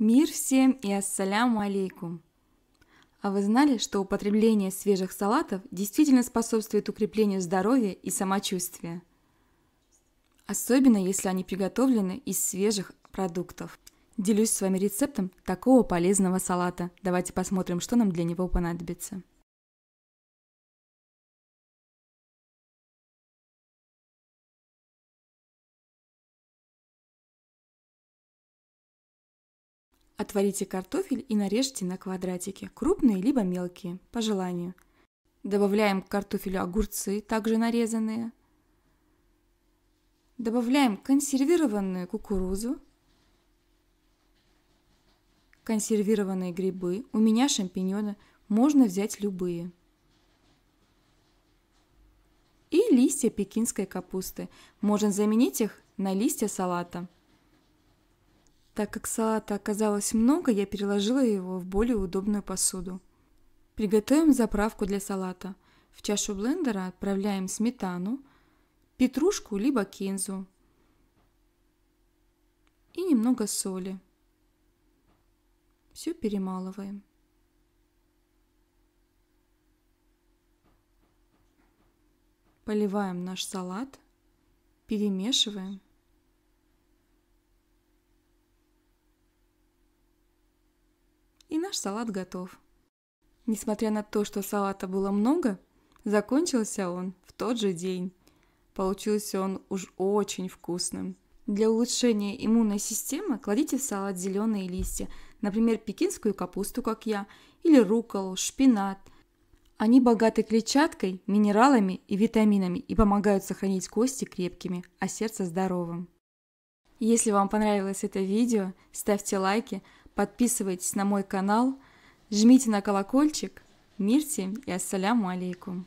Мир всем и ассаляму алейкум! А вы знали, что употребление свежих салатов действительно способствует укреплению здоровья и самочувствия? Особенно, если они приготовлены из свежих продуктов. Делюсь с вами рецептом такого полезного салата. Давайте посмотрим, что нам для него понадобится. Отварите картофель и нарежьте на квадратики, крупные либо мелкие, по желанию. Добавляем к картофелю огурцы, также нарезанные. Добавляем консервированную кукурузу, консервированные грибы, у меня шампиньоны, можно взять любые. И листья пекинской капусты. Можно заменить их на листья салата. Так как салата оказалось много, я переложила его в более удобную посуду. Приготовим заправку для салата. В чашу блендера отправляем сметану, петрушку либо кинзу и немного соли. Все перемалываем. Поливаем наш салат, перемешиваем – и наш салат готов. Несмотря на то, что салата было много, закончился он в тот же день. Получился он уж очень вкусным. Для улучшения иммунной системы кладите в салат зеленые листья, например, пекинскую капусту, как я, или руколу, шпинат. Они богаты клетчаткой, минералами и витаминами и помогают сохранить кости крепкими, а сердце здоровым. Если вам понравилось это видео, ставьте лайки – Подписывайтесь на мой канал, жмите на колокольчик. Мирте и ассаляму алейкум.